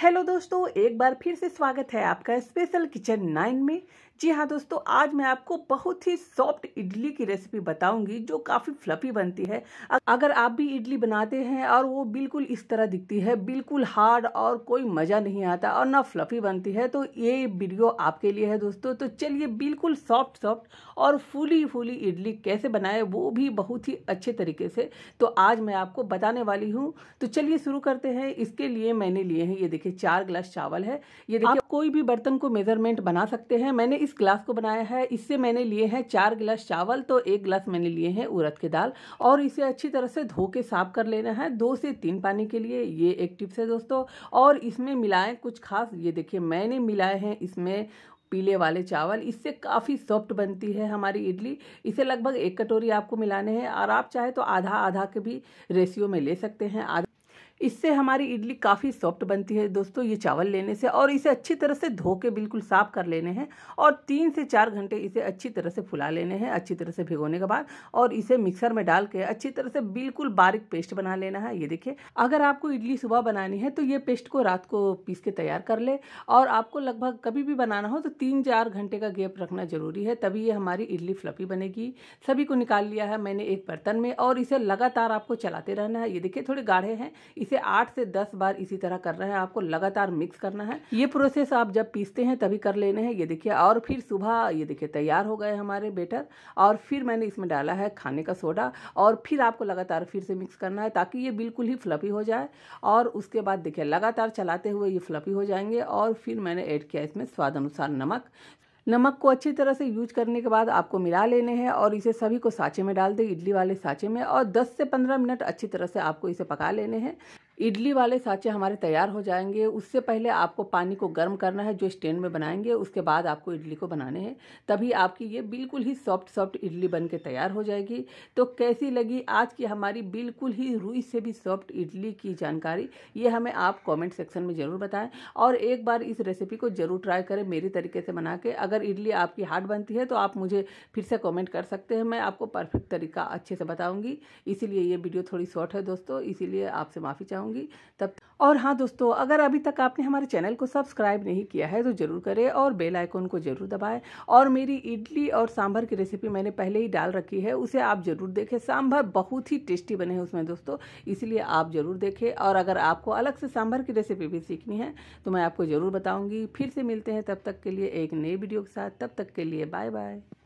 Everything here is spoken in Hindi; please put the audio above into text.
हेलो दोस्तों एक बार फिर से स्वागत है आपका स्पेशल किचन नाइन में जी हाँ दोस्तों आज मैं आपको बहुत ही सॉफ्ट इडली की रेसिपी बताऊंगी जो काफ़ी फ्लफी बनती है अगर आप भी इडली बनाते हैं और वो बिल्कुल इस तरह दिखती है बिल्कुल हार्ड और कोई मज़ा नहीं आता और ना फ्लफी बनती है तो ये वीडियो आपके लिए है दोस्तों तो चलिए बिल्कुल सॉफ्ट सॉफ्ट और फूली फूली इडली कैसे बनाए वो भी बहुत ही अच्छे तरीके से तो आज मैं आपको बताने वाली हूँ तो चलिए शुरू करते हैं इसके लिए मैंने लिए हैं ये देखिए चार गिलास चावल है ये देखिए कोई भी बर्तन को मेजरमेंट बना सकते हैं मैंने इस गिलास को बनाया है इससे मैंने लिए हैं चार गिलास चावल तो एक गिलास मैंने लिए हैं उड़द के दाल और इसे अच्छी तरह से धो के साफ कर लेना है दो से तीन पानी के लिए ये एक टिप्स है दोस्तों और इसमें मिलाएं कुछ खास ये देखिए मैंने मिलाए हैं इसमें पीले वाले चावल इससे काफ़ी सॉफ्ट बनती है हमारी इडली इसे लगभग एक कटोरी आपको मिलाने हैं और आप चाहे तो आधा आधा के भी रेशियो में ले सकते हैं आधा इससे हमारी इडली काफ़ी सॉफ्ट बनती है दोस्तों ये चावल लेने से और इसे अच्छी तरह से धो के बिल्कुल साफ कर लेने हैं और तीन से चार घंटे इसे अच्छी तरह से फुला लेने हैं अच्छी तरह से भिगोने के बाद और इसे मिक्सर में डाल के अच्छी तरह से बिल्कुल बारीक पेस्ट बना लेना है ये देखिए अगर आपको इडली सुबह बनानी है तो ये पेस्ट को रात को पीस के तैयार कर ले और आपको लगभग कभी भी बनाना हो तो तीन चार घंटे का गैप रखना ज़रूरी है तभी ये हमारी इडली फ्लफी बनेगी सभी को निकाल लिया है मैंने एक बर्तन में और इसे लगातार आपको चलाते रहना है ये देखिए थोड़े गाढ़े हैं इसे आठ से दस बार इसी तरह करना है आपको लगातार मिक्स करना है ये प्रोसेस आप जब पीसते हैं तभी कर लेने हैं ये देखिए और फिर सुबह ये देखिए तैयार हो गए हमारे बेटर और फिर मैंने इसमें डाला है खाने का सोडा और फिर आपको लगातार फिर से मिक्स करना है ताकि ये बिल्कुल ही फ्लफी हो जाए और उसके बाद देखिए लगातार चलाते हुए ये फ्लफी हो जाएंगे और फिर मैंने ऐड किया इसमें स्वाद अनुसार नमक नमक को अच्छी तरह से यूज करने के बाद आपको मिला लेने हैं और इसे सभी को सांचे में डाल दें इडली वाले सांचे में और 10 से 15 मिनट अच्छी तरह से आपको इसे पका लेने हैं इडली वाले सांचे हमारे तैयार हो जाएंगे उससे पहले आपको पानी को गर्म करना है जो स्टैंड में बनाएंगे उसके बाद आपको इडली को बनाने हैं तभी आपकी ये बिल्कुल ही सॉफ्ट सॉफ्ट इडली बन के तैयार हो जाएगी तो कैसी लगी आज की हमारी बिल्कुल ही रुई से भी सॉफ्ट इडली की जानकारी ये हमें आप कॉमेंट सेक्शन में ज़रूर बताएँ और एक बार इस रेसिपी को ज़रूर ट्राई करें मेरी तरीके से बना के अगर इडली आपकी हार्ड बनती है तो आप मुझे फिर से कॉमेंट कर सकते हैं मैं आपको परफेक्ट तरीका अच्छे से बताऊँगी इसीलिए ये वीडियो थोड़ी शॉर्ट है दोस्तों इसीलिए आपसे माफ़ी चाहूँगी बताऊंगी तब और हाँ दोस्तों अगर अभी तक आपने हमारे चैनल को सब्सक्राइब नहीं किया है तो ज़रूर करें और बेल आइकन को ज़रूर दबाएं और मेरी इडली और सांभर की रेसिपी मैंने पहले ही डाल रखी है उसे आप ज़रूर देखें सांभर बहुत ही टेस्टी बने हैं उसमें दोस्तों इसलिए आप ज़रूर देखें और अगर आपको अलग से सांभर की रेसिपी भी सीखनी है तो मैं आपको ज़रूर बताऊँगी फिर से मिलते हैं तब तक के लिए एक नई वीडियो के साथ तब तक के लिए बाय बाय